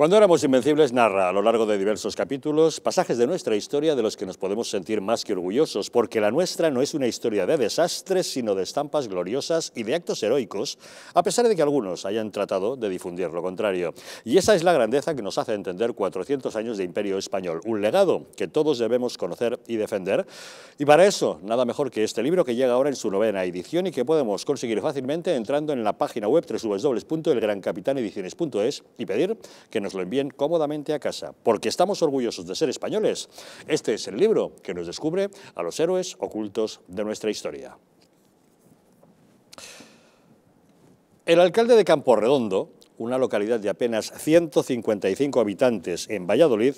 Cuando éramos invencibles narra a lo largo de diversos capítulos pasajes de nuestra historia de los que nos podemos sentir más que orgullosos, porque la nuestra no es una historia de desastres, sino de estampas gloriosas y de actos heroicos, a pesar de que algunos hayan tratado de difundir lo contrario. Y esa es la grandeza que nos hace entender 400 años de imperio español, un legado que todos debemos conocer y defender. Y para eso, nada mejor que este libro que llega ahora en su novena edición y que podemos conseguir fácilmente entrando en la página web www.elgrancapitanediciones.es y pedir que nos lo envíen cómodamente a casa. Porque estamos orgullosos de ser españoles, este es el libro que nos descubre a los héroes ocultos de nuestra historia. El alcalde de Camporredondo, una localidad de apenas 155 habitantes en Valladolid,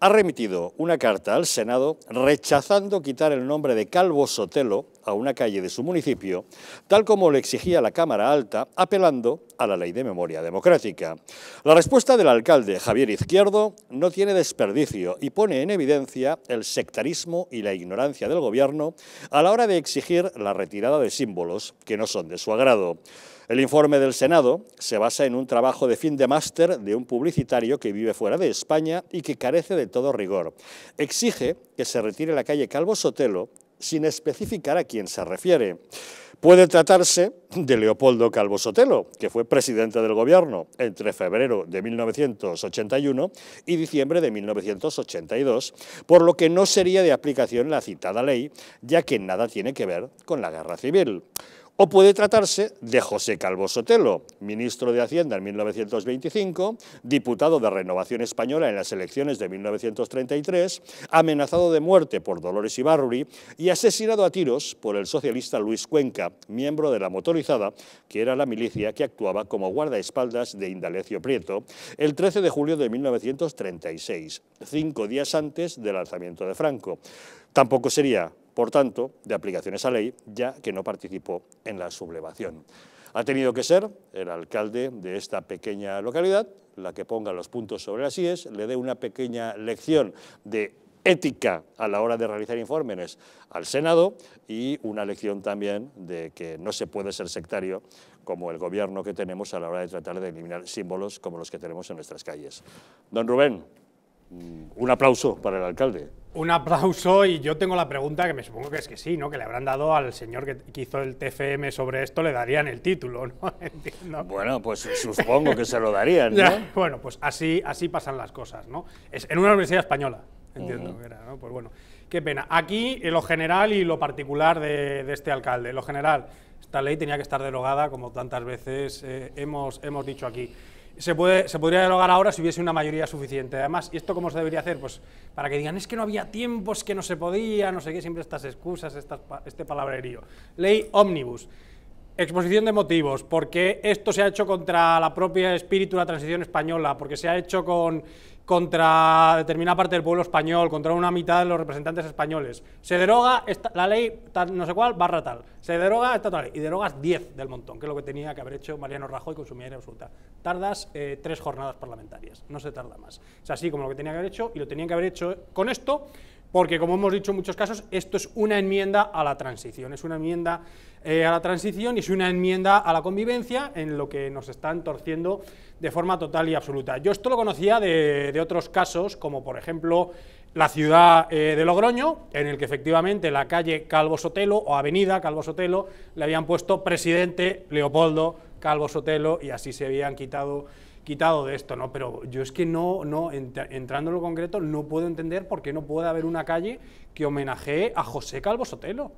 ha remitido una carta al Senado rechazando quitar el nombre de Calvo Sotelo a una calle de su municipio, tal como le exigía la Cámara Alta, apelando a la Ley de Memoria Democrática. La respuesta del alcalde Javier Izquierdo no tiene desperdicio y pone en evidencia el sectarismo y la ignorancia del Gobierno a la hora de exigir la retirada de símbolos que no son de su agrado. El informe del Senado se basa en un trabajo de fin de máster de un publicitario que vive fuera de España y que carece de todo rigor. Exige que se retire la calle Calvo Sotelo sin especificar a quién se refiere. Puede tratarse de Leopoldo Calvo Sotelo, que fue presidente del gobierno entre febrero de 1981 y diciembre de 1982, por lo que no sería de aplicación la citada ley, ya que nada tiene que ver con la guerra civil. O puede tratarse de José Calvo Sotelo, ministro de Hacienda en 1925, diputado de Renovación Española en las elecciones de 1933, amenazado de muerte por Dolores Ibarruri y asesinado a tiros por el socialista Luis Cuenca, miembro de la motorizada, que era la milicia que actuaba como guardaespaldas de Indalecio Prieto, el 13 de julio de 1936, cinco días antes del alzamiento de Franco. Tampoco sería por tanto, de aplicación a esa ley, ya que no participó en la sublevación. Ha tenido que ser el alcalde de esta pequeña localidad la que ponga los puntos sobre las IES, le dé una pequeña lección de ética a la hora de realizar informes al Senado y una lección también de que no se puede ser sectario como el gobierno que tenemos a la hora de tratar de eliminar símbolos como los que tenemos en nuestras calles. Don Rubén, un aplauso para el alcalde. Un aplauso y yo tengo la pregunta que me supongo que es que sí, ¿no? Que le habrán dado al señor que, hizo el TFM sobre esto, le darían el título, ¿no? Bueno, pues supongo que se lo darían, ¿no? bueno, pues así, así pasan las cosas, ¿no? Es, en una universidad española, entiendo ¿no? Pues bueno, qué pena. Aquí lo general y lo particular de, este alcalde. Lo general, esta ley tenía que estar derogada, como tantas veces eh, hemos, hemos dicho aquí se, puede, se podría dialogar ahora si hubiese una mayoría suficiente. Además, ¿y esto cómo se debería hacer? Pues para que digan, es que no había es que no se podía, no sé qué, siempre estas excusas, estas, este palabrerío. Ley ómnibus. Exposición de motivos, porque esto se ha hecho contra la propia espíritu de la transición española, porque se ha hecho con contra determinada parte del pueblo español, contra una mitad de los representantes españoles. Se deroga la ley tal, no sé cuál, barra tal. Se deroga esta tal Y derogas 10 del montón, que es lo que tenía que haber hecho Mariano Rajoy con su mayoría absoluta. Tardas eh, tres jornadas parlamentarias, no se tarda más. Es así como lo que tenía que haber hecho y lo tenían que haber hecho con esto porque como hemos dicho en muchos casos, esto es una enmienda a la transición, es una enmienda eh, a la transición y es una enmienda a la convivencia en lo que nos están torciendo de forma total y absoluta. Yo esto lo conocía de, otros casos, como por ejemplo la ciudad eh, de Logroño, en el que efectivamente la calle Calvo Sotelo o avenida Calvo Sotelo le habían puesto presidente Leopoldo Calvo Sotelo y así se habían quitado quitado de esto, ¿no? Pero yo es que no, no entrando en lo concreto, no puedo entender por qué no puede haber una calle que homenajee a José Calvo Sotelo,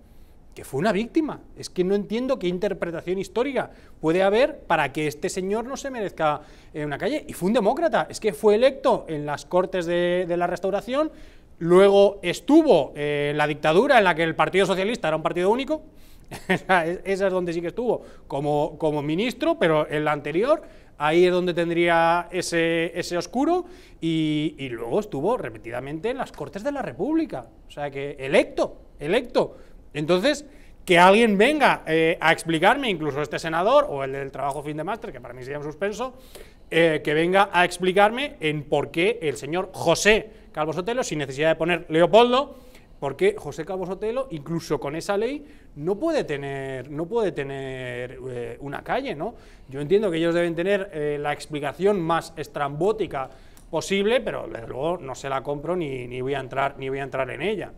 que fue una víctima. Es que no entiendo qué interpretación histórica puede haber para que este señor no se merezca eh, una calle. Y fue un demócrata, es que fue electo en las Cortes de, la Restauración, luego estuvo eh, en la dictadura en la que el Partido Socialista era un partido único, esa es donde sí que estuvo como, como ministro, pero en la anterior Ahí es donde tendría ese, oscuro y, luego estuvo repetidamente en las Cortes de la República. O sea que electo, electo. Entonces, que alguien venga eh, a explicarme, incluso este senador o el del trabajo fin de máster, que para mí sería un suspenso, eh, que venga a explicarme en por qué el señor José Calvo Sotelo, sin necesidad de poner Leopoldo, porque José Cabo Sotelo, incluso con esa ley, no puede tener, no puede tener eh, una calle, ¿no? Yo entiendo que ellos deben tener eh, la explicación más estrambótica posible, pero desde luego no se la compro ni, voy a entrar, ni voy a entrar en ella.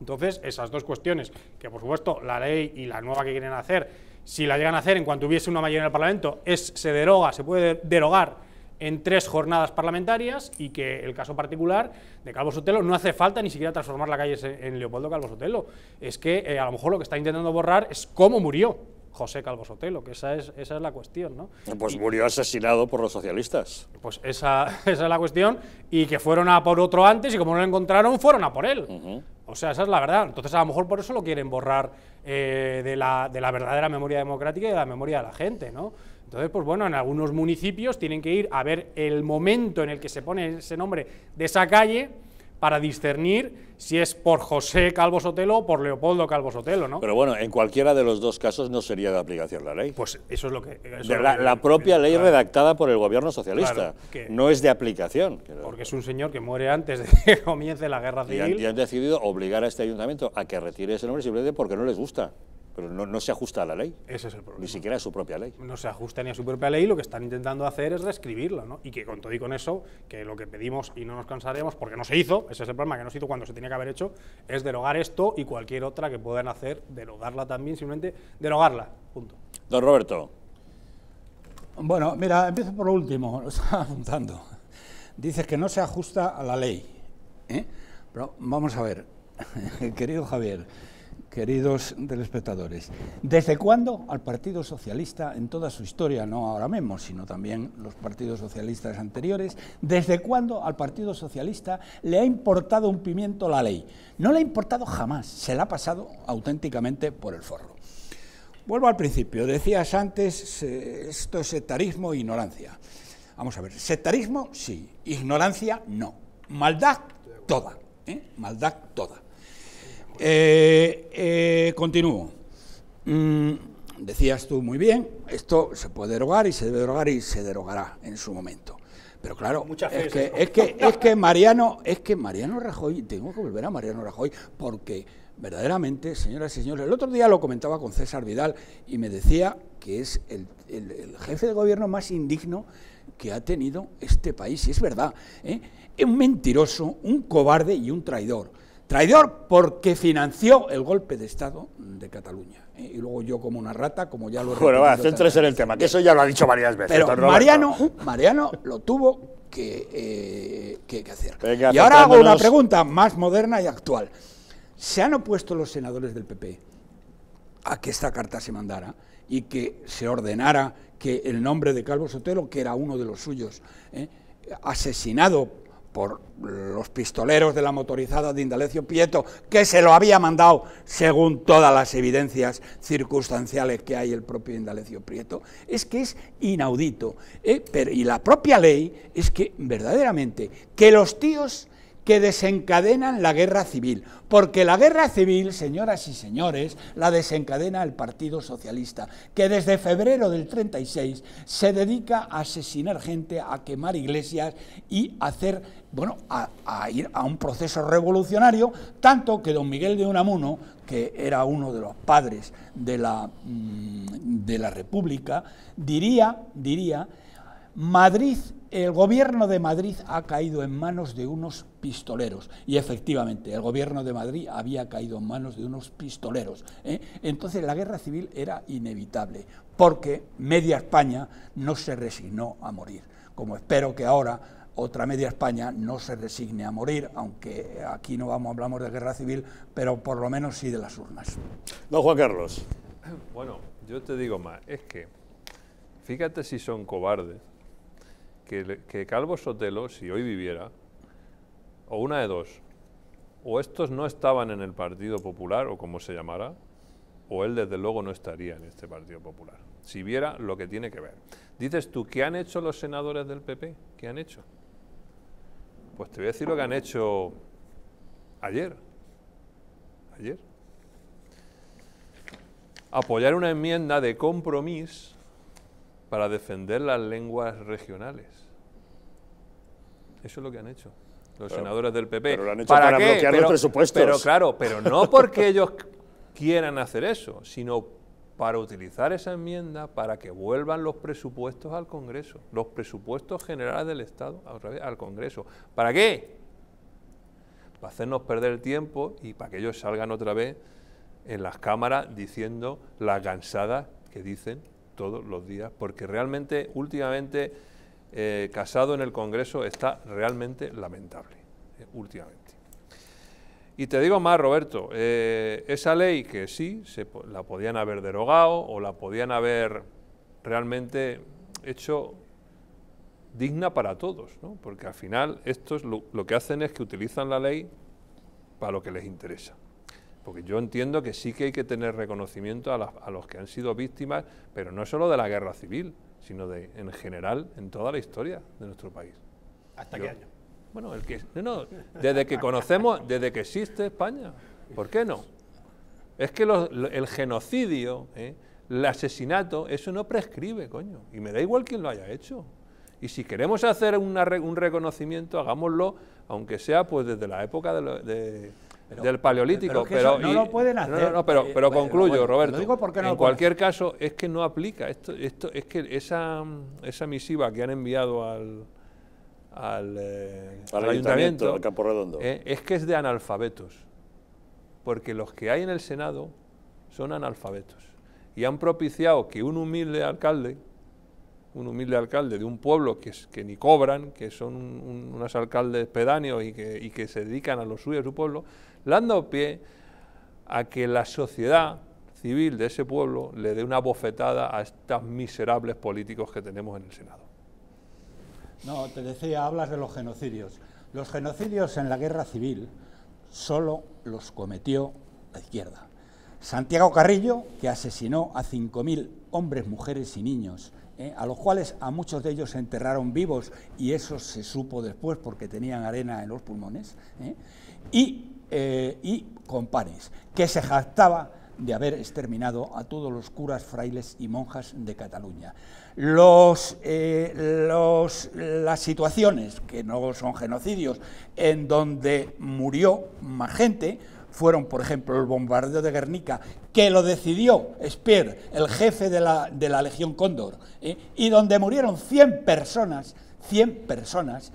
Entonces, esas dos cuestiones, que por supuesto la ley y la nueva que quieren hacer, si la llegan a hacer en cuanto hubiese una mayoría en el Parlamento, es, se deroga, se puede derogar en tres jornadas parlamentarias y que el caso particular de Calvo Sotelo no hace falta ni siquiera transformar la calle en Leopoldo Calvo Sotelo. Es que eh, a lo mejor lo que está intentando borrar es cómo murió José Calvo Sotelo, que esa es, esa es la cuestión, ¿no? Pues murió asesinado por los socialistas. Pues esa, es la cuestión, y que fueron a por otro antes y como no lo encontraron, fueron a por él. O sea, esa es la verdad. Entonces, a lo mejor por eso lo quieren borrar eh, de, la, de la verdadera memoria democrática y de la memoria de la gente, ¿no? Entonces, pues bueno, en algunos municipios tienen que ir a ver el momento en el que se pone ese nombre de esa calle para discernir si es por José Calvo Sotelo o por Leopoldo Calvo Sotelo, ¿no? Pero bueno, en cualquiera de los dos casos no sería de aplicación la ley. Pues eso es lo que... la, propia ley redactada por el gobierno socialista no es de aplicación. Porque es un señor que muere antes de que comience la guerra civil. y han decidido obligar a este ayuntamiento a que retire ese nombre simplemente porque no les gusta pero no, se ajusta a la ley. Ese es el problema. Ni siquiera a su propia ley. No se ajusta ni a su propia ley, lo que están intentando hacer es reescribirla, ¿no? Y que con todo y con eso, que lo que pedimos y no nos cansaremos, porque no se hizo, ese es el problema, que no se hizo cuando se tenía que haber hecho, es derogar esto y cualquier otra que puedan hacer, derogarla también, simplemente derogarla, punto. Don Roberto. Bueno, mira, empiezo por lo último, lo estaba apuntando. Dices que no se ajusta a la ley. ¿eh? Pero vamos a ver, querido Javier, queridos telespectadores. ¿Desde cuándo al Partido Socialista, en toda su historia, no ahora mismo, sino también los partidos socialistas anteriores, desde cuándo al Partido Socialista le ha importado un pimiento la ley? No le ha importado jamás, se la ha pasado auténticamente por el forro. Vuelvo al principio, decías antes, eh, esto es sectarismo e ignorancia. Vamos a ver, sectarismo sí, ignorancia no, maldad toda, ¿eh? maldad toda. Eh, eh, continúo. Mm, decías tú muy bien, esto se puede derogar y se debe derogar y se derogará en su momento. Pero claro, es que, es, que, es, que, Mariano, es que Mariano Rajoy, tengo que volver a Mariano Rajoy, porque verdaderamente, señoras y señores, el otro día lo comentaba con César Vidal y me decía que es el, jefe de gobierno más indigno que ha tenido este país. Y es verdad, ¿eh? es un mentiroso, un cobarde y un traidor. Traidor porque financió el golpe de Estado de Cataluña. ¿Eh? Y luego yo como una rata, como ya lo he Bueno, va, céntrese en el tema, que eso ya lo ha dicho varias veces. Pero Mariano, uh, Mariano lo tuvo que, eh, hacer. y ahora hago una pregunta más moderna y actual. ¿Se han opuesto los senadores del PP a que esta carta se mandara y que se ordenara que el nombre de Calvo Sotelo, que era uno de los suyos, ¿eh? asesinado por los pistoleros de la motorizada de Indalecio Prieto, que se lo había mandado según todas las evidencias circunstanciales que hay el propio Indalecio Prieto, es que es inaudito. ¿eh? y la propia ley es que verdaderamente que los tíos que desencadenan la guerra civil. Porque la guerra civil, señoras y señores, la desencadena el Partido Socialista, que desde febrero del 36 se dedica a asesinar gente, a quemar iglesias y a hacer, bueno, a, ir a un proceso revolucionario, tanto que don Miguel de Unamuno, que era uno de los padres de la, mm, de la República, diría, diría, Madrid el gobierno de Madrid ha caído en manos de unos pistoleros. Y efectivamente, el gobierno de Madrid había caído en manos de unos pistoleros. ¿eh? Entonces la guerra civil era inevitable, porque media España no se resignó a morir, como espero que ahora otra media España no se resigne a morir, aunque aquí no vamos, hablamos de guerra civil, pero por lo menos sí de las urnas. Don Juan Carlos. Bueno, yo te digo más, es que fíjate si son cobardes que, Calvo Sotelo, si hoy viviera, o una de dos, o estos no estaban en el Partido Popular, o como se llamara, o él desde luego no estaría en este Partido Popular, si viera lo que tiene que ver. Dices tú, ¿qué han hecho los senadores del PP? ¿Qué han hecho? Pues te voy a decir lo que han hecho ayer. Ayer. Apoyar una enmienda de compromiso para defender las lenguas regionales. Eso es lo que han hecho los senadores del PP. Pero lo han hecho para, bloquear los presupuestos. Pero claro, pero no porque ellos quieran hacer eso, sino para utilizar esa enmienda para que vuelvan los presupuestos al Congreso, los presupuestos generales del Estado otra vez, al Congreso. ¿Para qué? Para hacernos perder el tiempo y para que ellos salgan otra vez en las cámaras diciendo las cansadas que dicen todos los días, porque realmente últimamente eh, casado en el Congreso está realmente lamentable eh, últimamente. Y te digo más, Roberto, eh, esa ley que sí, se, la podían haber derogado o la podían haber realmente hecho digna para todos, ¿no? porque al final estos lo, lo que hacen es que utilizan la ley para lo que les interesa. Porque yo entiendo que sí que hay que tener reconocimiento a, los que han sido víctimas, pero no solo de la guerra civil, sino de, en general, en toda la historia de nuestro país. ¿Hasta qué año? Bueno, desde que conocemos, desde que existe España. ¿Por qué no? Es que el genocidio, ¿eh? el asesinato, eso no prescribe, coño. Y me da igual quién lo haya hecho. Y si queremos hacer una, un reconocimiento, hagámoslo, aunque sea pues desde la época de, del paleolítico. Pero, no lo pueden hacer. No, pero, eh, concluyo, Roberto. porque en cualquier caso, es que no aplica. Esto, esto, es que esa, esa misiva que han enviado al, al, eh, ayuntamiento, al Campo Redondo. Eh, es que es de analfabetos. Porque los que hay en el Senado son analfabetos. Y han propiciado que un humilde alcalde, un humilde alcalde de un pueblo que, ni cobran, que son unos alcaldes pedáneos y que, se dedican a lo suyo, a su pueblo, le pie a que la sociedad civil de ese pueblo le dé una bofetada a estos miserables políticos que tenemos en el Senado. No, te decía, hablas de los genocidios. Los genocidios en la guerra civil solo los cometió la izquierda. Santiago Carrillo, que asesinó a 5.000 hombres, mujeres y niños ¿eh? a los cuales a muchos de ellos se enterraron vivos y eso se supo después porque tenían arena en los pulmones, ¿eh? y, eh, y Compares, que se jactaba de haber exterminado a todos los curas, frailes y monjas de Cataluña. Los, los, las situaciones, que no son genocidios, en donde murió más gente, fueron, por ejemplo, el bombardeo de Guernica, que lo decidió Speer, el jefe de la, Legión Cóndor, ¿eh? y donde murieron 100 personas, 100 personas,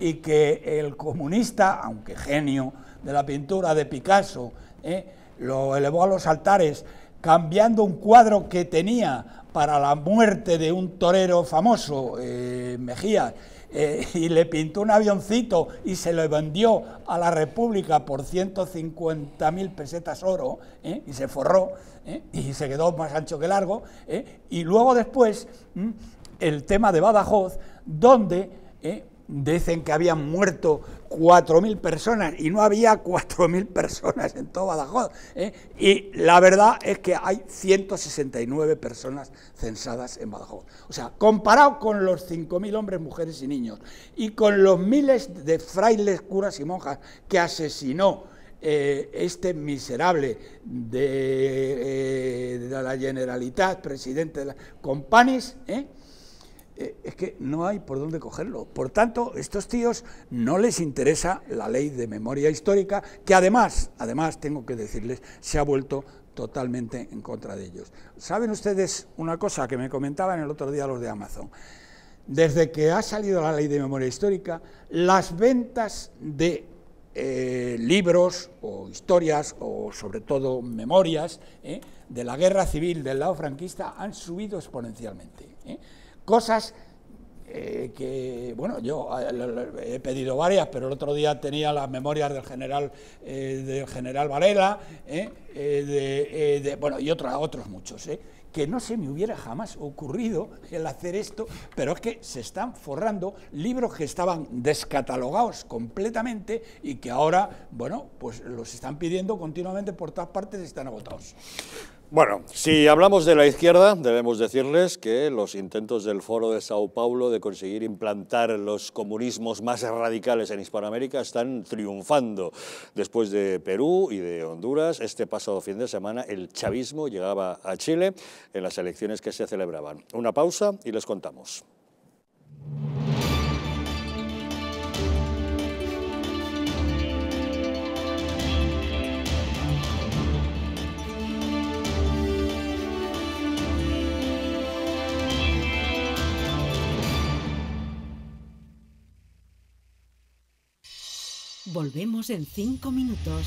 y que el comunista, aunque genio de la pintura de Picasso, ¿eh? lo elevó a los altares cambiando un cuadro que tenía para la muerte de un torero famoso, eh, Mejías, eh, y le pintó un avioncito y se lo vendió a la República por 150.000 pesetas oro ¿eh? y se forró ¿eh? y se quedó más ancho que largo. Y luego después el tema de Badajoz, donde dicen que habían muerto 4.000 personas y no había 4.000 personas en todo Badajoz. ¿eh? Y la verdad es que hay 169 personas censadas en Badajoz. O sea, comparado con los 5.000 hombres, mujeres y niños y con los miles de frailes, curas y monjas que asesinó eh, este miserable eh, de, la Generalitat, presidente de la Companis, ¿eh? Eh, es que no hay por dónde cogerlo. Por tanto, estos tíos no les interesa la ley de memoria histórica, que además, además tengo que decirles, se ha vuelto totalmente en contra de ellos. ¿Saben ustedes una cosa que me comentaban el otro día los de Amazon? Desde que ha salido la ley de memoria histórica, las ventas de eh, libros o historias o sobre todo memorias eh, de la guerra civil del lado franquista han subido exponencialmente. Eh cosas eh, que, bueno, yo he pedido varias, pero el otro día tenía las memorias del general, eh, del general Varela, eh, bueno, y otros muchos, que no se me hubiera jamás ocurrido el hacer esto, pero es que se están forrando libros que estaban descatalogados completamente y que ahora, bueno, pues los están pidiendo continuamente por todas partes y están agotados. Bueno, si hablamos de la izquierda, debemos decirles que los intentos del Foro de Sao Paulo de conseguir implantar los comunismos más radicales en Hispanoamérica están triunfando. Después de Perú y de Honduras, este pasado fin de semana el chavismo llegaba a Chile en las elecciones que se celebraban. Una pausa y les contamos. Volvemos en 5 minutos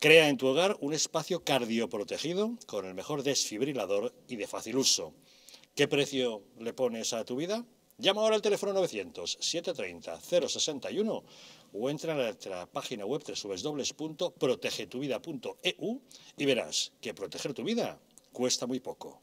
Crea en tu hogar un espacio cardioprotegido con el mejor desfibrilador y de fácil uso. ¿Qué precio le pones a tu vida? Llama ahora al teléfono 900-730-061 o entra a nuestra página web www.protegetuvida.eu y verás que proteger tu vida cuesta muy poco.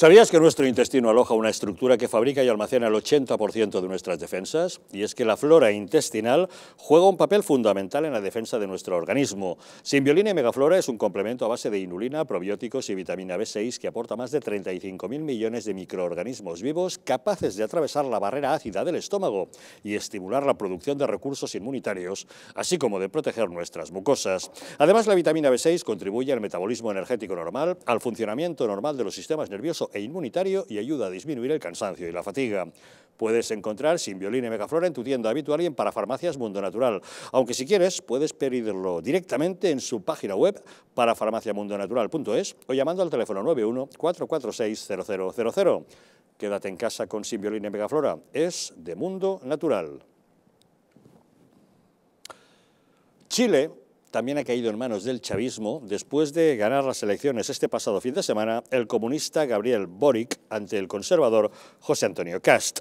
¿Sabías que nuestro intestino aloja una estructura que fabrica y almacena el 80% de nuestras defensas? Y es que la flora intestinal juega un papel fundamental en la defensa de nuestro organismo. Simbiolina y Megaflora es un complemento a base de inulina, probióticos y vitamina B6 que aporta más de 35.000 millones de microorganismos vivos capaces de atravesar la barrera ácida del estómago y estimular la producción de recursos inmunitarios, así como de proteger nuestras mucosas. Además, la vitamina B6 contribuye al metabolismo energético normal, al funcionamiento normal de los sistemas nerviosos e inmunitario y ayuda a disminuir el cansancio y la fatiga. Puedes encontrar Simbiolina y Megaflora en tu tienda habitual y en Parafarmacias Mundo Natural. Aunque si quieres, puedes pedirlo directamente en su página web parafarmaciamundonatural.es o llamando al teléfono 91 446 Quédate en casa con Simbiolina y Megaflora. Es de Mundo Natural. Chile también ha caído en manos del chavismo después de ganar las elecciones este pasado fin de semana el comunista Gabriel Boric ante el conservador José Antonio Cast.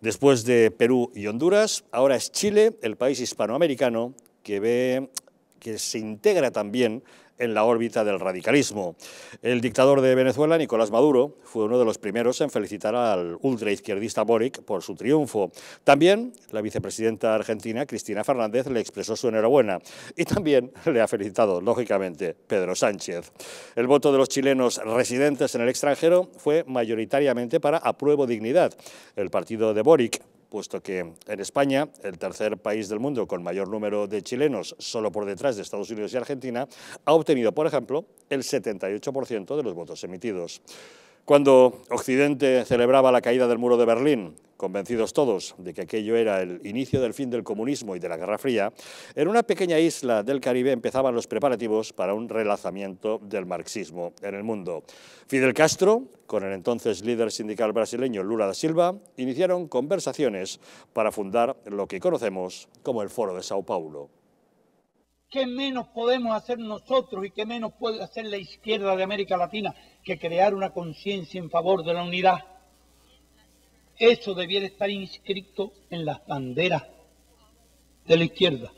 Después de Perú y Honduras, ahora es Chile, el país hispanoamericano, que ve que se integra también en la órbita del radicalismo. El dictador de Venezuela, Nicolás Maduro, fue uno de los primeros en felicitar al ultraizquierdista Boric por su triunfo. También la vicepresidenta argentina, Cristina Fernández, le expresó su enhorabuena y también le ha felicitado, lógicamente, Pedro Sánchez. El voto de los chilenos residentes en el extranjero fue mayoritariamente para Apruebo Dignidad, el partido de Boric, puesto que en España, el tercer país del mundo con mayor número de chilenos, solo por detrás de Estados Unidos y Argentina, ha obtenido, por ejemplo, el 78% de los votos emitidos. Cuando Occidente celebraba la caída del muro de Berlín, convencidos todos de que aquello era el inicio del fin del comunismo y de la Guerra Fría, en una pequeña isla del Caribe empezaban los preparativos para un relazamiento del marxismo en el mundo. Fidel Castro, con el entonces líder sindical brasileño Lula da Silva, iniciaron conversaciones para fundar lo que conocemos como el Foro de Sao Paulo. ¿Qué menos podemos hacer nosotros y qué menos puede hacer la izquierda de América Latina que crear una conciencia en favor de la unidad? Eso debiera estar inscrito en las banderas de la izquierda.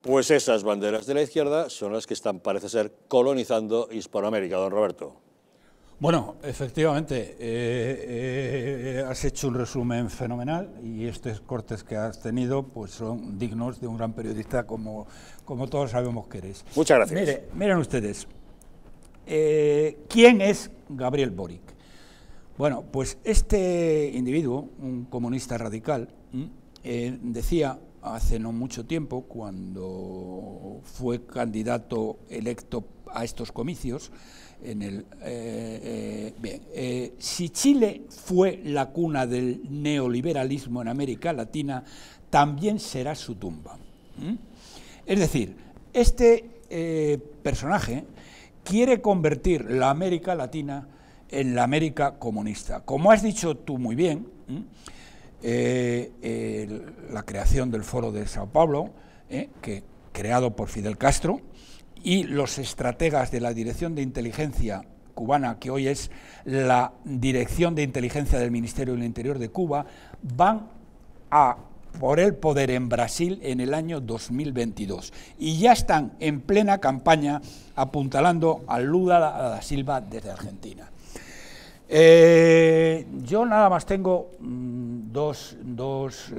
Pues esas banderas de la izquierda son las que están, parece ser, colonizando Hispanoamérica, don Roberto. Bueno, efectivamente, eh, eh, has hecho un resumen fenomenal y estos cortes que has tenido pues son dignos de un gran periodista como, todos sabemos que eres. Muchas gracias. miren ustedes, eh, ¿quién es Gabriel Boric? Bueno, pues este individuo, un comunista radical, mm, decía hace no mucho tiempo, cuando fue candidato electo a estos comicios, eh, eh, eh, si Chile fue la cuna del neoliberalismo en América Latina, también será su tumba. Es decir, este personaje quiere convertir la América Latina en la América comunista. Como has dicho tú muy bien, la creación del Foro de Sao Paulo, que, creado por Fidel Castro, y los estrategas de la Dirección de Inteligencia cubana, que hoy es la Dirección de Inteligencia del Ministerio del Interior de Cuba, van a por el poder en Brasil en el año 2022. Y ya están en plena campaña apuntalando a Lula da Silva desde Argentina. Eh, yo nada más tengo mm, dos,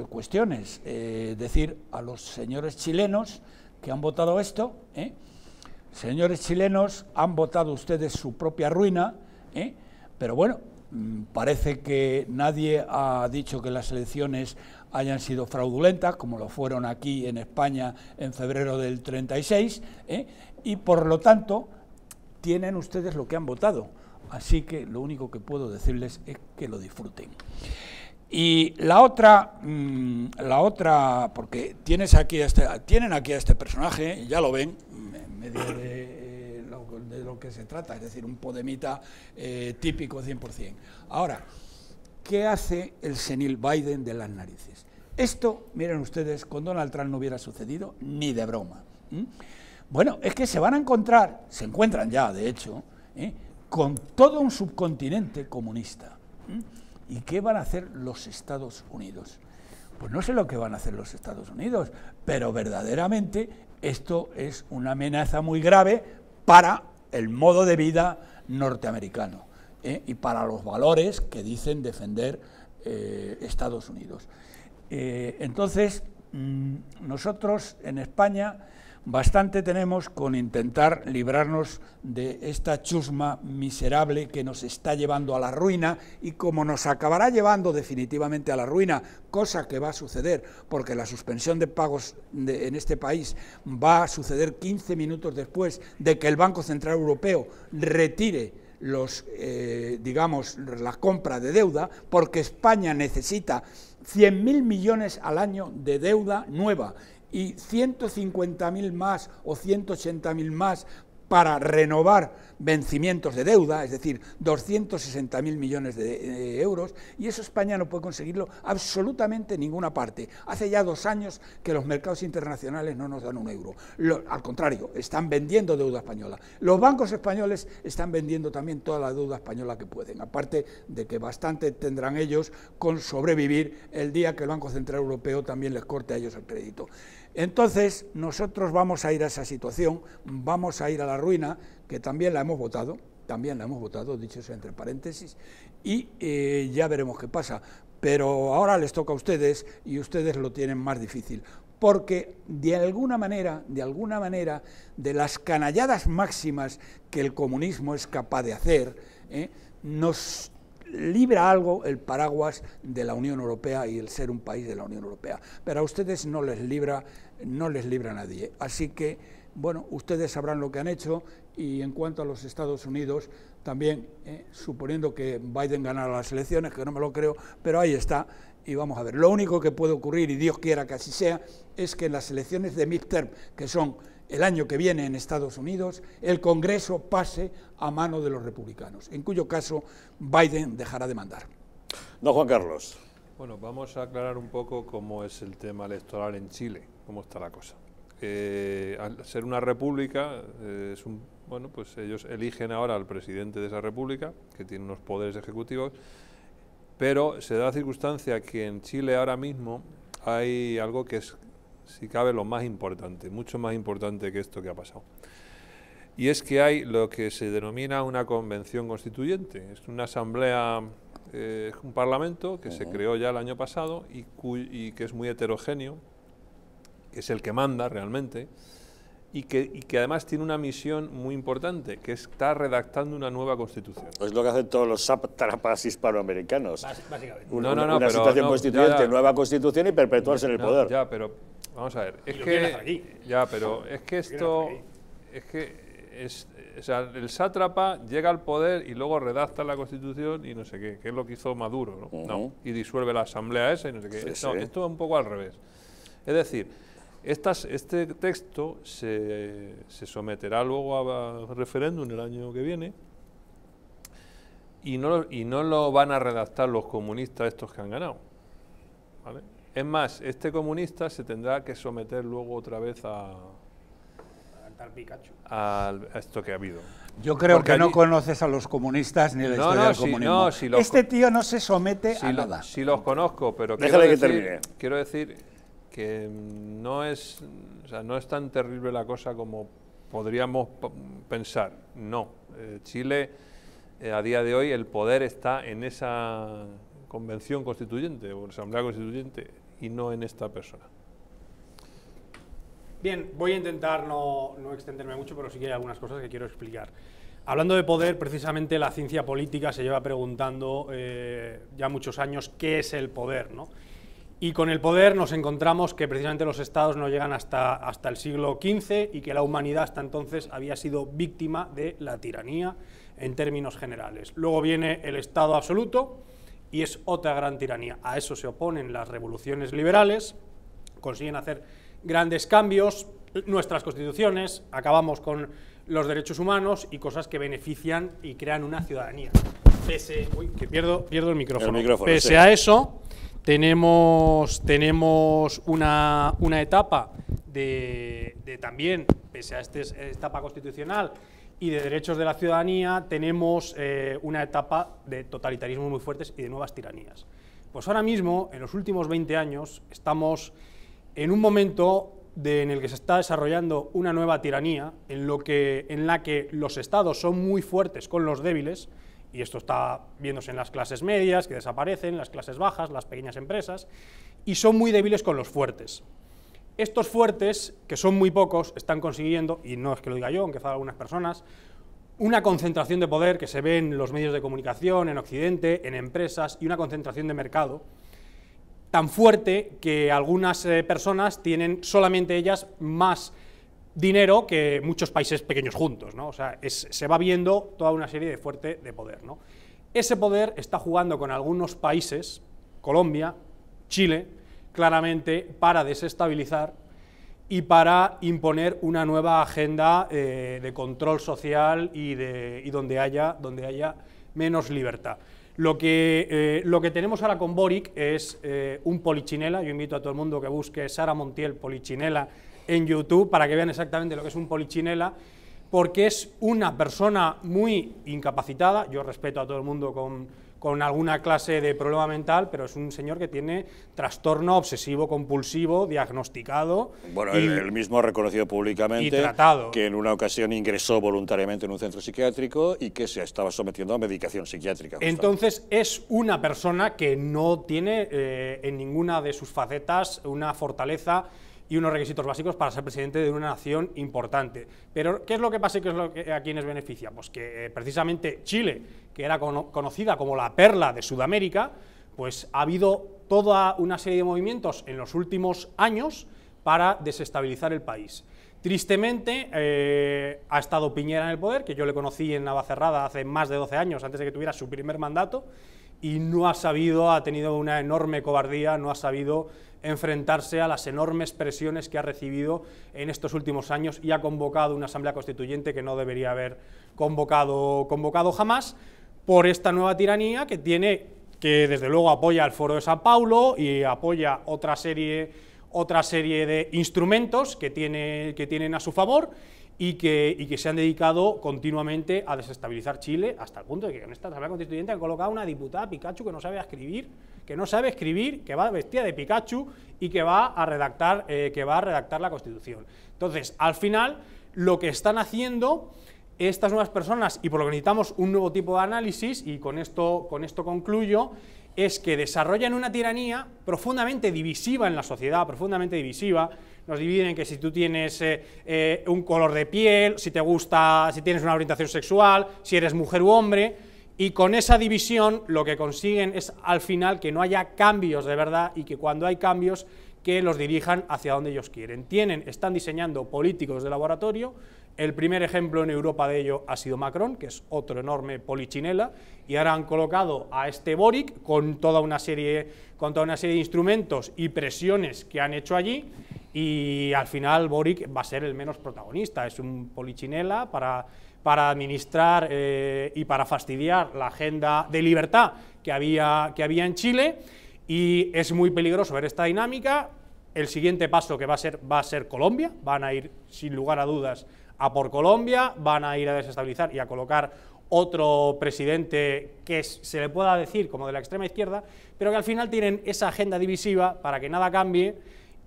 cuestiones. Eh, decir a los señores chilenos que han votado esto, ¿eh? señores chilenos, han votado ustedes su propia ruina, ¿eh? pero bueno, mm, parece que nadie ha dicho que las elecciones hayan sido fraudulentas, como lo fueron aquí en España en febrero del 36, ¿eh? y por lo tanto tienen ustedes lo que han votado. Así que lo único que puedo decirles es que lo disfruten. Y la otra, mm, la otra, porque tienes aquí este, tienen aquí a este personaje, ya lo ven, medio eh, de, lo, que se trata, es decir, un podemita eh, típico 100%. Ahora, ¿qué hace el senil Biden de las narices? Esto, miren ustedes, con Donald Trump no hubiera sucedido ni de broma. Bueno, es que se van a encontrar, se encuentran ya, de hecho, ¿eh? con todo un subcontinente comunista. ¿Y qué van a hacer los Estados Unidos? Pues no sé lo que van a hacer los Estados Unidos, pero verdaderamente esto es una amenaza muy grave para el modo de vida norteamericano ¿eh? y para los valores que dicen defender eh, Estados Unidos. Eh, entonces, mm, nosotros en España Bastante tenemos con intentar librarnos de esta chusma miserable que nos está llevando a la ruina y como nos acabará llevando definitivamente a la ruina, cosa que va a suceder porque la suspensión de pagos en este país va a suceder 15 minutos después de que el Banco Central Europeo retire los, eh, digamos, la compra de deuda, porque España necesita 100.000 millones al año de deuda nueva y 150.000 más o 180.000 más para renovar vencimientos de deuda, es decir, 260.000 millones de eh, euros, y eso España no puede conseguirlo absolutamente en ninguna parte. Hace ya dos años que los mercados internacionales no nos dan un euro. al contrario, están vendiendo deuda española. Los bancos españoles están vendiendo también toda la deuda española que pueden, aparte de que bastante tendrán ellos con sobrevivir el día que el Banco Central Europeo también les corte a ellos el crédito. Entonces, nosotros vamos a ir a esa situación, vamos a ir a la ruina, que también la hemos votado, también la hemos votado, dicho eso entre paréntesis, y eh, ya veremos qué pasa. Pero ahora les toca a ustedes y ustedes lo tienen más difícil, porque de alguna manera, de alguna manera, de las canalladas máximas que el comunismo es capaz de hacer, ¿eh? nos libra algo el paraguas de la Unión Europea y el ser un país de la Unión Europea, pero a ustedes no les libra, no les libra nadie. Así que, bueno, ustedes sabrán lo que han hecho y en cuanto a los Estados Unidos, también eh, suponiendo que Biden ganara las elecciones, que no me lo creo, pero ahí está y vamos a ver. Lo único que puede ocurrir, y Dios quiera que así sea, es que en las elecciones de midterm, que son el año que viene en Estados Unidos, el Congreso pase a mano de los republicanos, en cuyo caso Biden dejará de mandar. No, Juan Carlos. Bueno, vamos a aclarar un poco cómo es el tema electoral en Chile, cómo está la cosa. Eh, al ser una república, eh, es un, bueno, pues ellos eligen ahora al presidente de esa república, que tiene unos poderes ejecutivos, pero se da la circunstancia que en Chile ahora mismo hay algo que es si cabe, lo más importante, mucho más importante que esto que ha pasado. Y es que hay lo que se denomina una convención constituyente. Es una asamblea, eh, un parlamento que se creó ya el año pasado y, que es muy heterogéneo, que es el que manda realmente, y que, además tiene una misión muy importante, que está redactando una nueva constitución. Es lo que hacen todos los sátrapas hispanoamericanos. Una, constituyente, nueva constitución y perpetuarse en el poder. pero Vamos a ver, es que... Ya, pero es que esto... Es que es, o sea, el sátrapa llega al poder y luego redacta la constitución y no sé qué, que es lo que hizo Maduro, ¿no? y disuelve la asamblea esa y no sé qué. no, Esto es un poco al revés. Es decir, estas, este texto se, se someterá luego a, referéndum el año que viene y no, y no lo van a redactar los comunistas estos que han ganado. ¿Vale? Es más, este comunista se tendrá que someter luego otra vez a... Al Pikachu. A, esto que ha habido. Yo creo que no conoces a los comunistas ni la historia del este tío no se somete a nada. Sí los conozco, pero quiero, que termine. quiero decir que no es, o sea, no es tan terrible la cosa como podríamos pensar. No. Eh, Chile, eh, a día de hoy, el poder está en esa convención constituyente o asamblea constituyente y no en esta persona. Bien, voy a intentar no, no extenderme mucho, pero sí que hay algunas cosas que quiero explicar. Hablando de poder, precisamente la ciencia política se lleva preguntando eh, ya muchos años qué es el poder, ¿no? Y con el poder nos encontramos que precisamente los estados no llegan hasta, hasta el siglo XV y que la humanidad hasta entonces había sido víctima de la tiranía en términos generales. Luego viene el Estado absoluto, y es otra gran tiranía. A eso se oponen las revoluciones liberales, consiguen hacer grandes cambios, nuestras constituciones, acabamos con los derechos humanos y cosas que benefician y crean una ciudadanía. Pese, uy, que pierdo, pierdo el micrófono. Pese a eso, tenemos, tenemos una, una etapa de, de, también, pese a este, esta etapa constitucional, y de derechos de la ciudadanía tenemos eh, una etapa de totalitarismos muy fuertes y de nuevas tiranías. Pues ahora mismo, en los últimos 20 años, estamos en un momento en el que se está desarrollando una nueva tiranía, en, lo que, en la que los estados son muy fuertes con los débiles, y esto está viéndose en las clases medias, que desaparecen, las clases bajas, las pequeñas empresas, y son muy débiles con los fuertes. Estos fuertes, que son muy pocos, están consiguiendo, y no es que lo diga yo, aunque algunas personas, una concentración de poder que se ve en los medios de comunicación, en Occidente, en empresas, y una concentración de mercado tan fuerte que algunas eh, personas tienen solamente ellas más dinero que muchos países pequeños juntos, ¿no? O sea, se va viendo toda una serie de fuerte de poder, ¿no? Ese poder está jugando con algunos países, Colombia, Chile, claramente para desestabilizar y para imponer una nueva agenda eh, de control social y, de, donde, haya, donde haya menos libertad. Lo que, eh, lo que tenemos ahora con Boric es eh, un polichinela, yo invito a todo el mundo que busque Sara Montiel polichinela en YouTube para que vean exactamente lo que es un polichinela, porque es una persona muy incapacitada, yo respeto a todo el mundo con, con alguna clase de problema mental, pero es un señor que tiene trastorno obsesivo compulsivo diagnosticado. Bueno, y, él, mismo ha reconocido públicamente que en una ocasión ingresó voluntariamente en un centro psiquiátrico y que se estaba sometiendo a medicación psiquiátrica. Entonces es una persona que no tiene eh, en ninguna de sus facetas una fortaleza y unos requisitos básicos para ser presidente de una nación importante. Pero, ¿qué es lo que pasa y qué es lo que a quienes beneficia? Pues que eh, precisamente Chile, que era conocida como la perla de Sudamérica, pues ha habido toda una serie de movimientos en los últimos años para desestabilizar el país. Tristemente eh, ha estado Piñera en el poder, que yo le conocí en Navacerrada hace más de 12 años, antes de que tuviera su primer mandato, y no ha sabido, ha tenido una enorme cobardía, no ha sabido enfrentarse a las enormes presiones que ha recibido en estos últimos años y ha convocado una asamblea constituyente que no debería haber convocado, convocado jamás, por esta nueva tiranía que tiene, que desde luego apoya al Foro de San Paulo y apoya otra serie, otra serie de instrumentos que, tiene, que tienen a su favor y que, que, se han dedicado continuamente a desestabilizar Chile hasta el punto de que en esta Asamblea Constituyente han colocado una diputada Pikachu que no sabe escribir, que no sabe escribir, que va vestida de Pikachu y que va a redactar, eh, que va a redactar la Constitución. Entonces, al final, lo que están haciendo estas nuevas personas y por lo que necesitamos un nuevo tipo de análisis, y con esto, con esto concluyo, es que desarrollan una tiranía profundamente divisiva en la sociedad, profundamente divisiva. Nos dividen en que si tú tienes eh, eh, un color de piel, si te gusta, si tienes una orientación sexual, si eres mujer u hombre, y con esa división lo que consiguen es al final que no haya cambios de verdad y que cuando hay cambios que los dirijan hacia donde ellos quieren. Tienen, están diseñando políticos de laboratorio el primer ejemplo en Europa de ello ha sido Macron, que es otro enorme polichinela, y ahora han colocado a este Boric con toda una serie, con toda una serie de instrumentos y presiones que han hecho allí, y al final Boric va a ser el menos protagonista, es un polichinela para, administrar eh, y para fastidiar la agenda de libertad que había, que había en Chile, y es muy peligroso ver esta dinámica, el siguiente paso que va a ser, va a ser Colombia, van a ir sin lugar a dudas a por Colombia, van a ir a desestabilizar y a colocar otro presidente que se le pueda decir como de la extrema izquierda, pero que al final tienen esa agenda divisiva para que nada cambie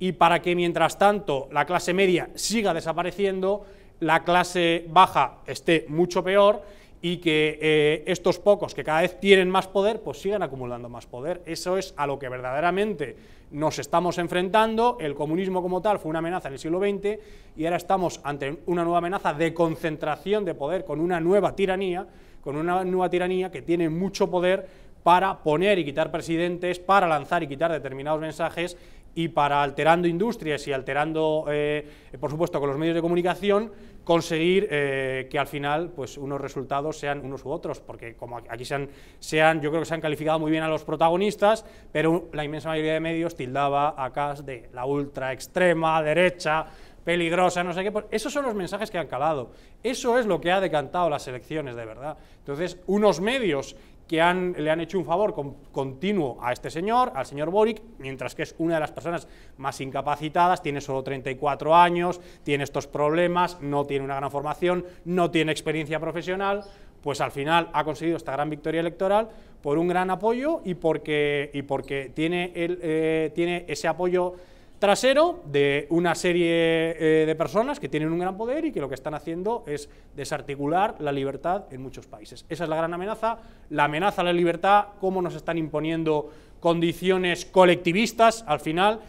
y para que mientras tanto la clase media siga desapareciendo, la clase baja esté mucho peor y que eh, estos pocos que cada vez tienen más poder, pues sigan acumulando más poder. Eso es a lo que verdaderamente nos estamos enfrentando, el comunismo como tal fue una amenaza en el siglo XX y ahora estamos ante una nueva amenaza de concentración de poder con una nueva tiranía, con una nueva tiranía que tiene mucho poder para poner y quitar presidentes, para lanzar y quitar determinados mensajes y para alterando industrias y alterando, eh, por supuesto, con los medios de comunicación, conseguir eh, que al final pues, unos resultados sean unos u otros, porque como aquí se han, yo creo que se han calificado muy bien a los protagonistas, pero la inmensa mayoría de medios tildaba a Cas de la ultra extrema, derecha, peligrosa, no sé qué. Pues, esos son los mensajes que han calado. Eso es lo que ha decantado las elecciones, de verdad. Entonces, unos medios que le han hecho un favor continuo a este señor, al señor Boric, mientras que es una de las personas más incapacitadas, tiene solo 34 años, tiene estos problemas, no tiene una gran formación, no tiene experiencia profesional, pues al final ha conseguido esta gran victoria electoral por un gran apoyo y porque, y porque tiene, eh, tiene ese apoyo trasero de una serie eh, de personas que tienen un gran poder y que lo que están haciendo es desarticular la libertad en muchos países. Esa es la gran amenaza, la amenaza a la libertad, cómo nos están imponiendo condiciones colectivistas al final.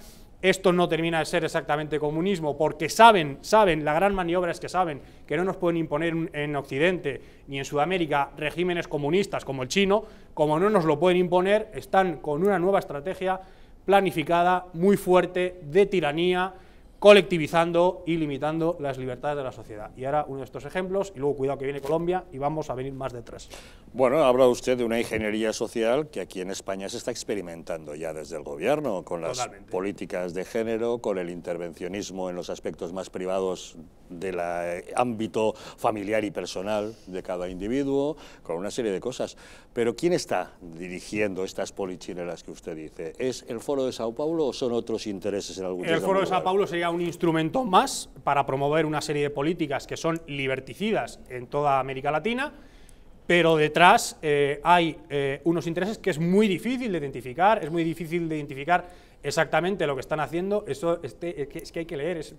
Esto no termina de ser exactamente comunismo, porque saben, saben, la gran maniobra es que saben que no nos pueden imponer en Occidente ni en Sudamérica regímenes comunistas como el chino, como no nos lo pueden imponer, están con una nueva estrategia planificada, muy fuerte, de tiranía, colectivizando y limitando las libertades de la sociedad. Y ahora uno de estos ejemplos, y luego cuidado que viene Colombia, y vamos a venir más detrás Bueno, habla usted de una ingeniería social que aquí en España se está experimentando ya desde el gobierno, con las políticas de género, con el intervencionismo en los aspectos más privados del eh, ámbito familiar y personal de cada individuo, con una serie de cosas. Pero ¿quién está dirigiendo estas polichinelas que usted dice? ¿Es el Foro de Sao Paulo o son otros intereses en algún El Foro de Sao Paulo sería un instrumento más para promover una serie de políticas que son liberticidas en toda América Latina, pero detrás eh, hay eh, unos intereses que es muy difícil de identificar, es muy difícil de identificar exactamente lo que están haciendo, eso este, es, que, hay que leer. Es,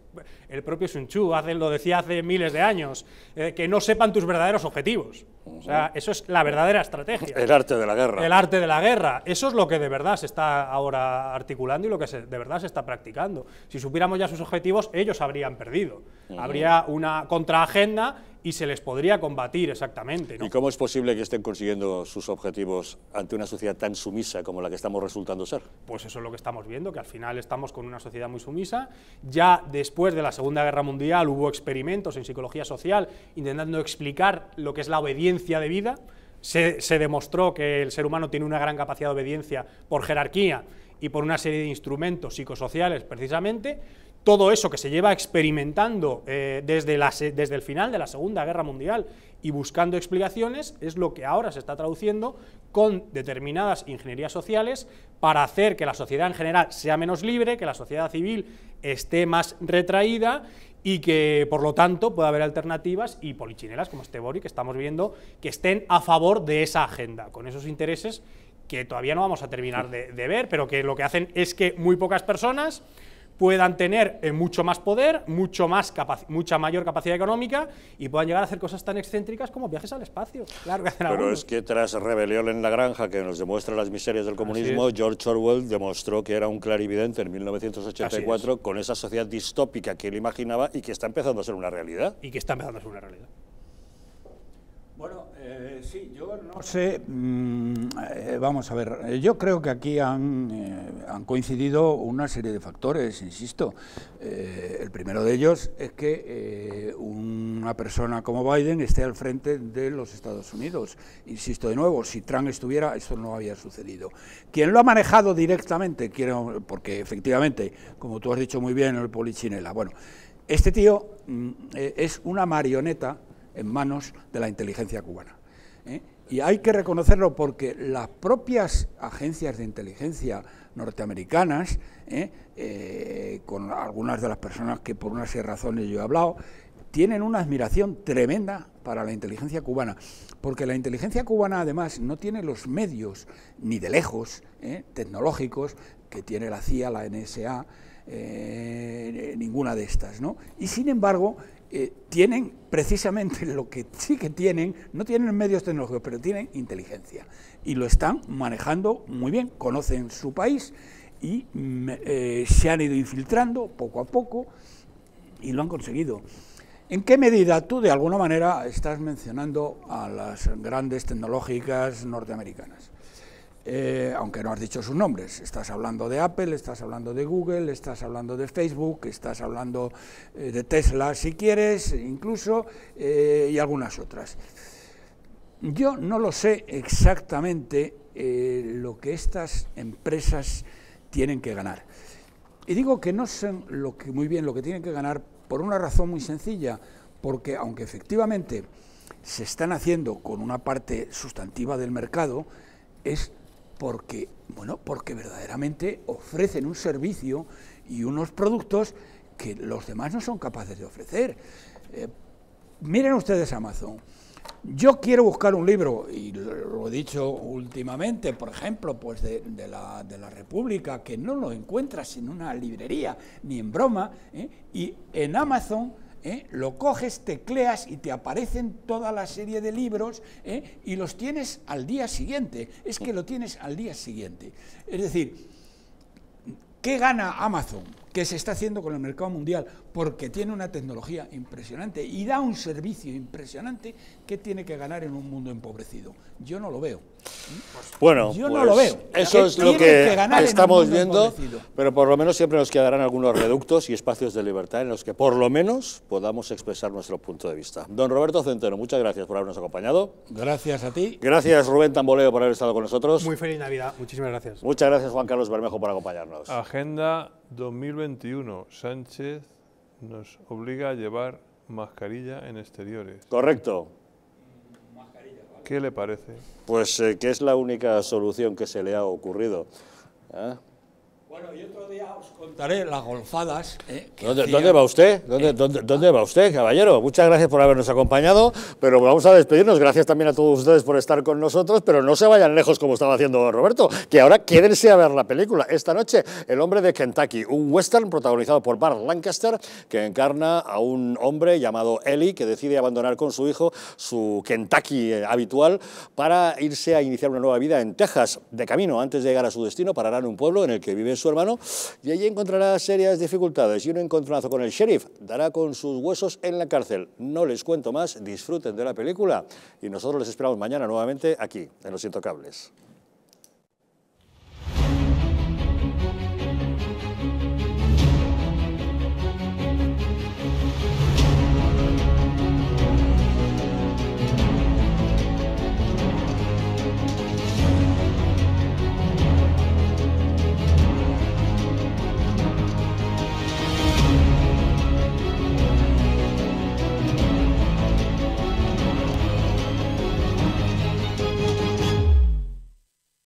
el propio Sun Tzu hace, lo decía hace miles de años, eh, que no sepan tus verdaderos objetivos. O sea, eso es la verdadera estrategia. El arte de la guerra. El arte de la guerra. Eso es lo que de verdad se está ahora articulando y lo que se, de verdad se está practicando. Si supiéramos ya sus objetivos, ellos habrían perdido. Habría una contraagenda y se les podría combatir exactamente. ¿no? ¿Y cómo es posible que estén consiguiendo sus objetivos ante una sociedad tan sumisa como la que estamos resultando ser? Pues eso es lo que estamos viendo, que al final estamos con una sociedad muy sumisa. Ya después de la Segunda Guerra Mundial hubo experimentos en psicología social intentando explicar lo que es la obediencia de vida. Se, demostró que el ser humano tiene una gran capacidad de obediencia por jerarquía y por una serie de instrumentos psicosociales precisamente, todo eso que se lleva experimentando eh, desde, desde, el final de la Segunda Guerra Mundial y buscando explicaciones es lo que ahora se está traduciendo con determinadas ingenierías sociales para hacer que la sociedad en general sea menos libre, que la sociedad civil esté más retraída y que por lo tanto pueda haber alternativas y polichinelas como este Bori que estamos viendo que estén a favor de esa agenda, con esos intereses que todavía no vamos a terminar de ver, pero que lo que hacen es que muy pocas personas puedan tener eh, mucho más poder, mucho más mucha mayor capacidad económica y puedan llegar a hacer cosas tan excéntricas como viajes al espacio. Claro Pero es que tras Rebelión en la Granja, que nos demuestra las miserias del comunismo, George Orwell demostró que era un clarividente en 1984 con esa sociedad distópica que él imaginaba y que está empezando a ser una realidad. Y que está empezando a ser una realidad. Bueno, eh, sí, yo no sé, mm, eh, vamos a ver, eh, yo creo que aquí han, coincidido una serie de factores, insisto. el primero de ellos es que una persona como Biden esté al frente de los Estados Unidos. Insisto de nuevo, si Trump estuviera, esto no había sucedido. Quien lo ha manejado directamente, quiero, porque efectivamente, como tú has dicho muy bien, el polichinela, bueno, este tío mm, es una marioneta en manos de la inteligencia cubana. ¿eh? Y hay que reconocerlo porque las propias agencias de inteligencia norteamericanas, ¿eh? Eh, con algunas de las personas que por unas razones yo he hablado, tienen una admiración tremenda para la inteligencia cubana, porque la inteligencia cubana además no tiene los medios, ni de lejos, tecnológicos, que tiene la CIA, la NSA, ninguna de estas, ¿no? Y sin embargo, eh, tienen precisamente lo que sí que tienen, no tienen medios tecnológicos, pero tienen inteligencia. Y lo están manejando muy bien, conocen su país y eh, se han ido infiltrando poco a poco y lo han conseguido. ¿En qué medida tú, de alguna manera, estás mencionando a las grandes tecnológicas norteamericanas? Eh, aunque no has dicho sus nombres. Estás hablando de Apple, estás hablando de Google, estás hablando de Facebook, estás hablando eh, de Tesla, si quieres, incluso, eh, y algunas otras. Yo no lo sé exactamente lo que estas empresas tienen que ganar. Y digo que no sé muy bien lo que tienen que ganar por una razón muy sencilla, porque aunque efectivamente se están haciendo con una parte sustantiva del mercado, es porque, bueno, porque verdaderamente ofrecen un servicio y unos productos que los demás no son capaces de ofrecer. Eh, miren ustedes Amazon. Yo quiero buscar un libro, y lo he dicho últimamente, por ejemplo, pues de, la, de la, República, que no lo encuentras en una librería, ni en broma, ¿eh? y en Amazon ¿eh? lo coges, tecleas y te aparecen toda la serie de libros ¿eh? y los tienes al día siguiente. Es que lo tienes al día siguiente. Es decir, ¿qué gana Amazon? ¿Qué se está haciendo con el mercado mundial? porque tiene una tecnología impresionante y da un servicio impresionante que tiene que ganar en un mundo empobrecido. Yo no lo veo. ¿Mm? Bueno, yo no pues lo veo. Eso es lo que estamos viendo, pero por lo menos siempre nos quedarán algunos reductos y espacios de libertad en los que por lo menos podamos expresar nuestro punto de vista. Don Roberto Centeno, muchas gracias por habernos acompañado. Gracias a ti. Gracias Rubén Tamboleo por haber estado con nosotros. Muy feliz Navidad, muchísimas gracias. Muchas gracias Juan Carlos Bermejo por acompañarnos. Agenda 2021, Sánchez nos obliga a llevar mascarilla en exteriores. Correcto. ¿Qué le parece? Pues eh, que es la única solución que se le ha ocurrido. ¿eh? Bueno, y otro día os contaré las golfadas. Eh, ¿Dónde, va usted? ¿Dónde, dónde, va usted, caballero? Muchas gracias por habernos acompañado, pero vamos a despedirnos. Gracias también a todos ustedes por estar con nosotros, pero no se vayan lejos como estaba haciendo Roberto, que ahora quédense a ver la película. Esta noche, El hombre de Kentucky, un western protagonizado por Bart Lancaster, que encarna a un hombre llamado Ellie, que decide abandonar con su hijo su Kentucky eh, habitual para irse a iniciar una nueva vida en Texas. De camino, antes de llegar a su destino, pararán en un pueblo en el que vive su hermano, y allí encontrará serias dificultades y un encontronazo con el sheriff. Dará con sus huesos en la cárcel. No les cuento más, disfruten de la película y nosotros les esperamos mañana nuevamente aquí, en Los Intocables.